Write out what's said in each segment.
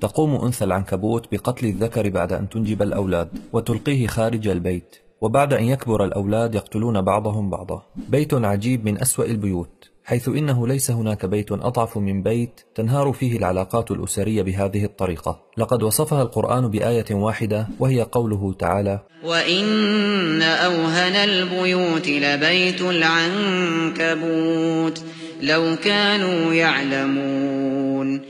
تقوم أنثى العنكبوت بقتل الذكر بعد أن تنجب الأولاد وتلقيه خارج البيت وبعد أن يكبر الأولاد يقتلون بعضهم بعضا بيت عجيب من أسوأ البيوت حيث إنه ليس هناك بيت أضعف من بيت تنهار فيه العلاقات الأسرية بهذه الطريقة لقد وصفها القرآن بآية واحدة وهي قوله تعالى وإن أوهن البيوت لبيت العنكبوت لو كانوا يعلمون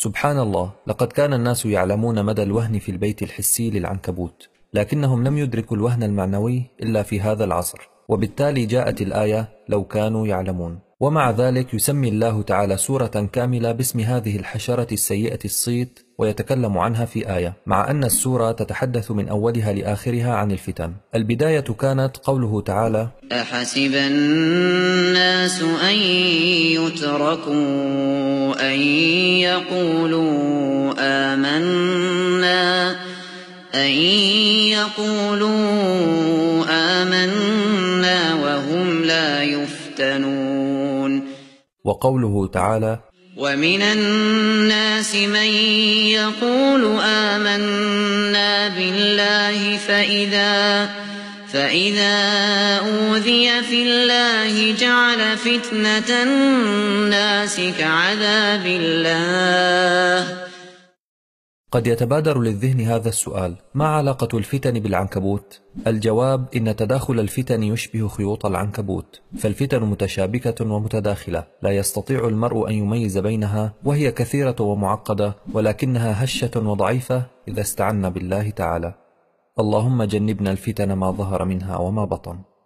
سبحان الله لقد كان الناس يعلمون مدى الوهن في البيت الحسي للعنكبوت لكنهم لم يدركوا الوهن المعنوي إلا في هذا العصر وبالتالي جاءت الآية لو كانوا يعلمون ومع ذلك يسمي الله تعالى سورة كاملة باسم هذه الحشرة السيئة الصيت ويتكلم عنها في آية مع أن السورة تتحدث من أولها لآخرها عن الفتن البداية كانت قوله تعالى أحسب الناس أن تركوا أن يقولوا آمنا أن يقولوا آمنا وهم لا يفتنون وقوله تعالى ومن الناس من يقول آمنا بالله فإذا فإذا أوذي في الله جعل فتنة الناس كعذاب الله قد يتبادر للذهن هذا السؤال ما علاقة الفتن بالعنكبوت؟ الجواب إن تداخل الفتن يشبه خيوط العنكبوت فالفتن متشابكة ومتداخلة لا يستطيع المرء أن يميز بينها وهي كثيرة ومعقدة ولكنها هشة وضعيفة إذا استعنا بالله تعالى اللهم جنبنا الفتن ما ظهر منها وما بطن